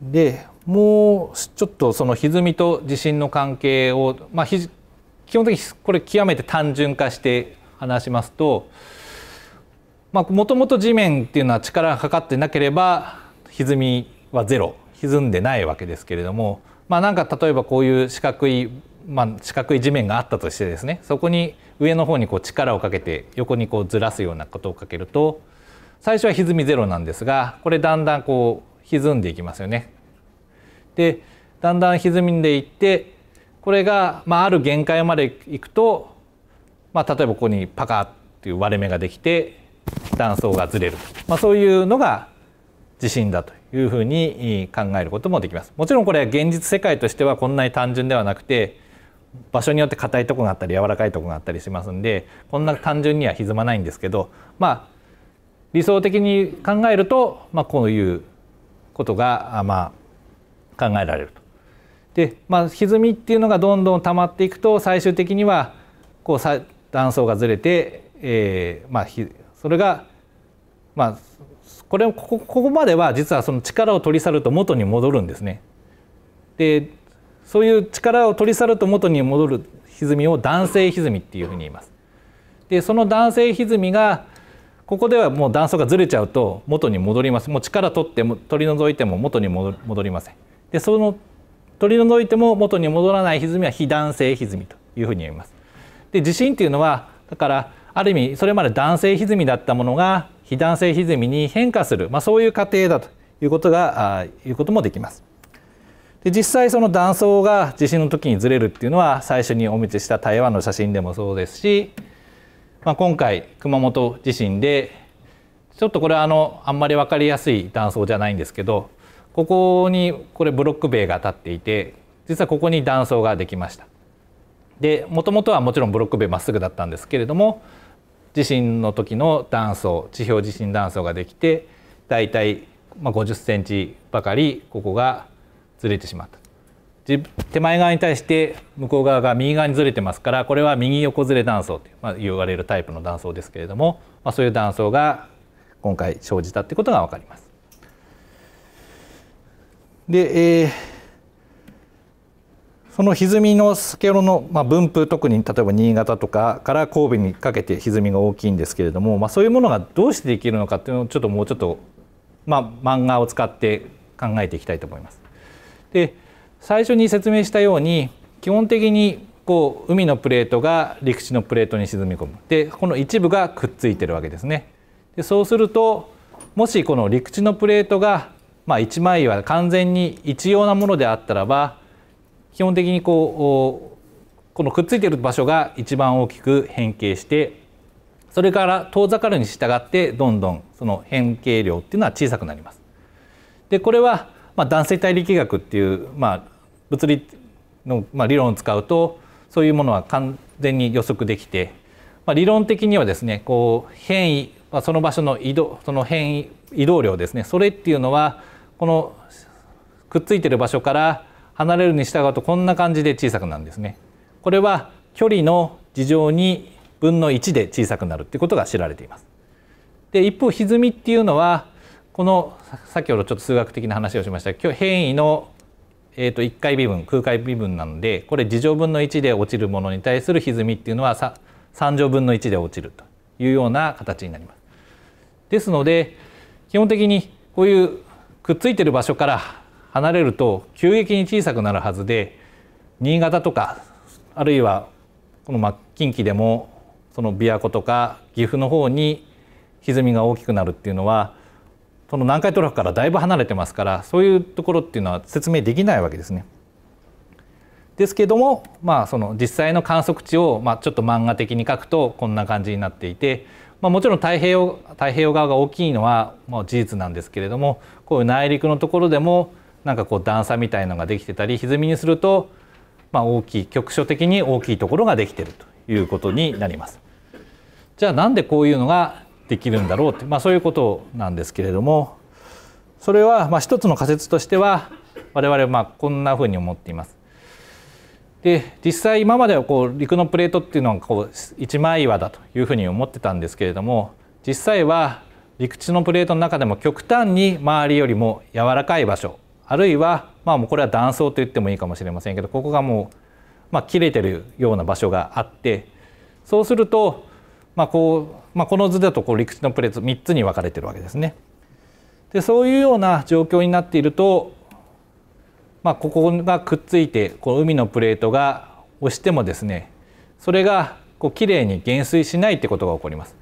でもうちょっとその歪みと地震の関係を、まあ、基本的にこれ極めて単純化して話しますともともと地面っていうのは力がかかってなければ歪みはゼロ歪んでないわけですけれども、まあ、なんか例えばこういう四角い、まあ、四角い地面があったとしてですねそこに上の方にこう力をかけて横にこうずらすようなことをかけると最初は歪みゼロなんですがこれだんだんこう歪んでいきますよね。でだんだん歪んでいってこれが、まあ、ある限界までいくと、まあ、例えばここにパカッていう割れ目ができて断層がずれる、まあ、そういうのが地震だというふうに考えることもできます。もちろんこれは現実世界としてはこんなに単純ではなくて場所によって硬いとこがあったり柔らかいとこがあったりしますんでこんな単純には歪まないんですけどまあ理想的に考えると、まあ、こういうことが、まあ、考えられると。で、まあ、歪みっていうのがどんどん溜まっていくと最終的にはこう断層がずれて、えーまあ、それが、まあ、これここここまでは実はその力を取り去ると元に戻るんですね。でそういう力を取り去ると元に戻る歪みを断性歪みっていうふうに言います。でその弾性歪みがここではもう断層がずれちゃうと元に戻りますもう力取っても取り除いても元に戻りませんでその取り除いても元に戻らない歪みは非弾性歪みというふうに言いますで地震っていうのはだからある意味それまで弾性歪みだったものが非弾性歪みに変化する、まあ、そういう過程だということがあいうこともできますで実際その断層が地震の時にずれるっていうのは最初にお見せした台湾の写真でもそうですしまあ、今回熊本地震でちょっとこれはあのあんまり分かりやすい断層じゃないんですけどここにこれブロック塀が立っていて実はここに断層ができました。でもともとはもちろんブロック塀まっすぐだったんですけれども地震の時の断層地表地震断層ができてだいま5 0ンチばかりここがずれてしまった手前側に対して向こう側が右側にずれてますからこれは右横ずれ断層とまあ、言われるタイプの断層ですけれども、まあ、そういう断層が今回生じたってことが分かります。で、えー、その歪みのスケロの、まあ、分布特に例えば新潟とかから神戸にかけて歪みが大きいんですけれども、まあ、そういうものがどうしてできるのかっていうのをちょっともうちょっと、まあ、漫画を使って考えていきたいと思います。で最初に説明したように基本的にこう海のプレートが陸地のプレートに沈み込むでこの一部がくっついてるわけですね。でそうするともしこの陸地のプレートが、まあ、1枚岩完全に一様なものであったらば基本的にこうこのくっついてる場所が一番大きく変形してそれから遠ざかるに従ってどんどんその変形量っていうのは小さくなります。でこれはまあ、断性体力学っていう、まあ、物理の、まあ、理論を使うとそういうものは完全に予測できて、まあ、理論的にはですねこう変異、まあ、その場所の移動その変異移動量ですねそれっていうのはこのくっついてる場所から離れるに従うとこんな感じで小さくなるんですね。これは距離の事情に分の1で小さくなるってことが知られています。で一方歪みっていうのはこの先ほどちょっと数学的な話をしました変異のえー、と1回微分空回微分なのでこれ2乗分の1で落ちるものに対する歪みっていうのは3乗分の1で落ちるというような形になります。ですので基本的にこういうくっついてる場所から離れると急激に小さくなるはずで新潟とかあるいはこのま近畿でもその琵琶湖とか岐阜の方に歪みが大きくなるっていうのはその南海トラフからだいぶ離れてますからそういうところっていうのは説明できないわけですね。ですけども、まあ、その実際の観測値を、まあ、ちょっと漫画的に書くとこんな感じになっていて、まあ、もちろん太平洋太平洋側が大きいのは、まあ、事実なんですけれどもこういう内陸のところでもなんかこう段差みたいのができてたり歪みにすると、まあ、大きい局所的に大きいところができているということになります。じゃあなんでこういうのができるんだろうって、まあ、そういうことなんですけれどもそれはまあ一つの仮説としては我々まあこんなふうに思っています。で実際今まではこう陸のプレートっていうのはこう一枚岩だというふうに思ってたんですけれども実際は陸地のプレートの中でも極端に周りよりも柔らかい場所あるいはまあもうこれは断層と言ってもいいかもしれませんけどここがもうまあ切れてるような場所があってそうするとまあこうまあ、この図だとこう陸地のプレート3つに分かれているわけですね。でそういうような状況になっていると、まあ、ここがくっついてこう海のプレートが押してもですねそれがこうきれいに減衰しないってことが起こります。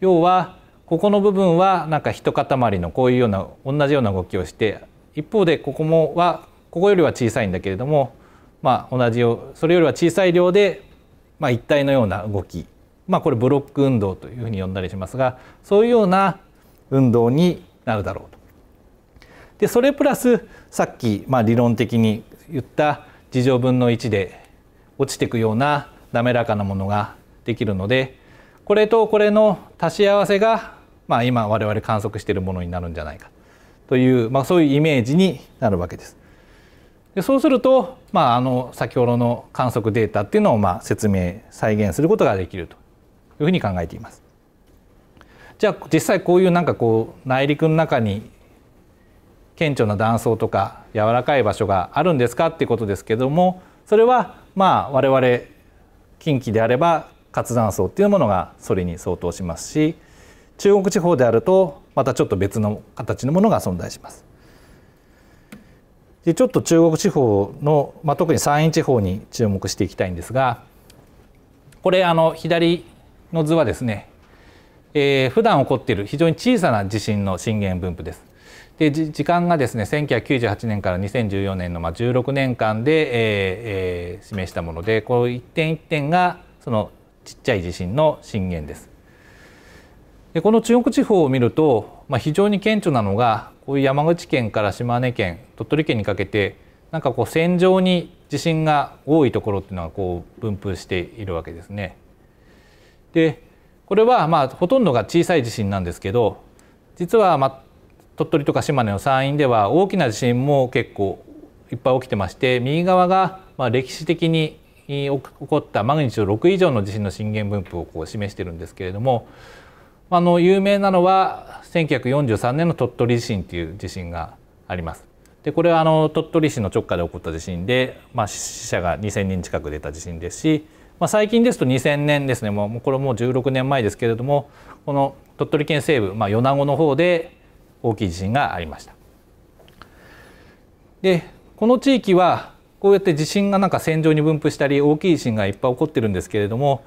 要はここの部分はなんか一塊のこういうような同じような動きをして一方でここもはここよりは小さいんだけれども、まあ、同じよそれよりは小さい量で、まあ、一体のような動きまあ、これブロック運動というふうに呼んだりしますがそういうような運動になるだろうと。でそれプラスさっき、まあ、理論的に言った事乗分の1で落ちていくような滑らかなものができるのでこれとこれの足し合わせが、まあ、今我々観測しているものになるんじゃないかという、まあ、そういうイメージになるわけです。でそうすると、まあ、あの先ほどの観測データっていうのをまあ説明再現することができるというふうに考えています。じゃあ実際こういうなんかこう内陸の中に顕著な断層とか柔らかい場所があるんですかっていうことですけどもそれはまあ我々近畿であれば活断層っていうものがそれに相当しますし中国地方であるとまたちょっと別の形のものが存在します。でちょっと中国地方の、まあ、特に山陰地方に注目していきたいんですがこれあの左の図はですね、えー、普段起こっている非常に小さな地震の震源分布です。で時間がですね1998年から2014年のまあ16年間で、えーえー、示したものでこの一点一点がそのちっちゃい地震の震源です。でこの中国地方を見ると、まあ、非常に顕著なのがこういう山口県から島根県鳥取県にかけてなんかこう線状に地震が多いところっていうのはこう分布しているわけですね。でこれはまあほとんどが小さい地震なんですけど実は、まあ、鳥取とか島根の山陰では大きな地震も結構いっぱい起きてまして右側がまあ歴史的に起こったマグニチュード6以上の地震の震源分布をこう示してるんですけれどもあの有名なのは1943年の鳥取地震という地震があります。でこれはあの鳥取市の直下で起こった地震で、まあ、死者が2,000人近く出た地震ですしまあ、最近ですと2000年ですねもうこれもう16年前ですけれどもこの鳥取県西部、まあ、米子の方で大きい地震がありました。でこの地域はこうやって地震がなんか線状に分布したり大きい地震がいっぱい起こってるんですけれども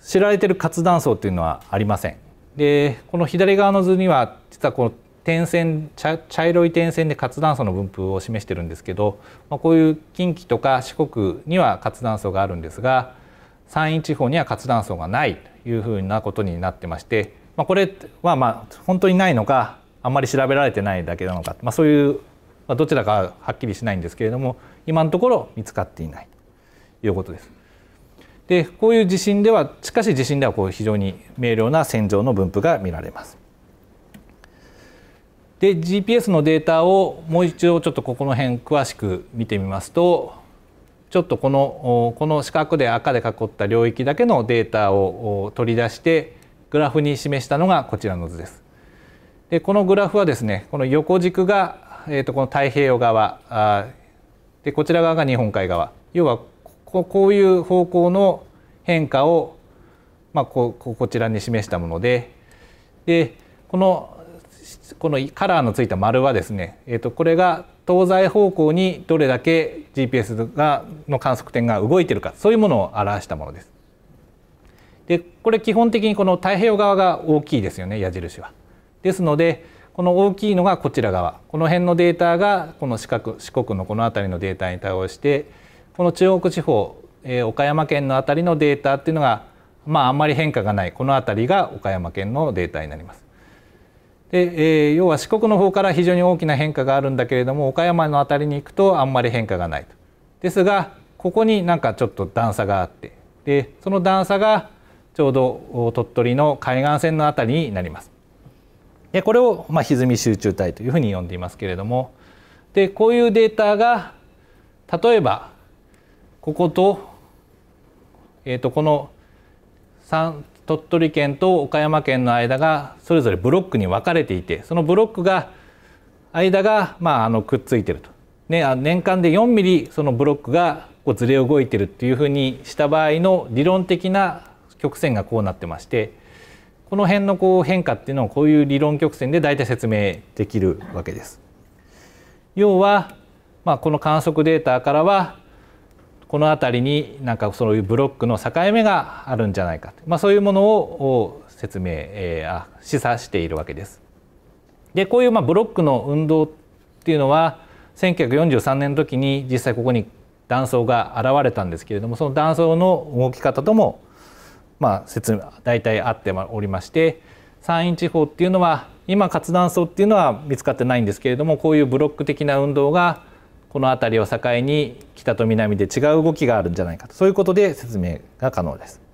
知られてる活断層っていうのはありません。でこの左側の図には実はこの点線茶色い点線で活断層の分布を示してるんですけど、まあ、こういう近畿とか四国には活断層があるんですが山陰地方には活断層がないというふうなことになってまして、まあ、これはまあ本当にないのかあんまり調べられてないだけなのか、まあ、そういう、まあ、どちらかははっきりしないんですけれども今のところ見つかっていないということです。でこういう地震ではしかし地震ではこう非常に明瞭な線状の分布が見られます。で GPS のデータをもう一度ちょっとここの辺詳しく見てみますとちょっとこのこの四角で赤で囲った領域だけのデータを取り出してグラフに示したのがこちらの図です。でこのグラフはですねこの横軸が、えー、とこの太平洋側でこちら側が日本海側要はここういう方向の変化を、まあ、ここちらに示したものででこのこのカラーのついた丸はですね、えー、とこれが東西方向にどれだけ GPS がの観測点が動いてるかそういうものを表したものです。でこれ基本的にこの太平洋側が大きいですよね矢印は。ですのでこの大きいのがこちら側この辺のデータがこの四角四国のこの辺りのデータに対応してこの中国地方、えー、岡山県の辺りのデータっていうのがまああんまり変化がないこの辺りが岡山県のデータになります。で、えー、要は四国の方から非常に大きな変化があるんだけれども岡山の辺りに行くとあんまり変化がないと。ですがここになんかちょっと段差があってでその段差がちょうど鳥取の海岸線の辺りになります。でこれをまあ歪み集中帯というふうに呼んでいますけれどもでこういうデータが例えばここと,、えー、とこの鳥取県と岡山県の間がそれぞれブロックに分かれていてそのブロックが間が、まあ、あのくっついてると、ね、年間で4ミリそのブロックがこうずれ動いてるっていうふうにした場合の理論的な曲線がこうなってましてこの辺のこう変化っていうのをこういう理論曲線で大体説明できるわけです。要は、まあ、この観測データからはこの辺りになんかそういうブロックの境目があるんじゃないか、まあ、そういうものを説明、えー、示唆しているわけです。でこういうまあブロックの運動っていうのは1943年の時に実際ここに断層が現れたんですけれどもその断層の動き方ともまあ説明大体合っておりまして山陰地方っていうのは今活断層っていうのは見つかってないんですけれどもこういうブロック的な運動がこの辺りを境に北と南で違う動きがあるんじゃないかとそういうことで説明が可能です。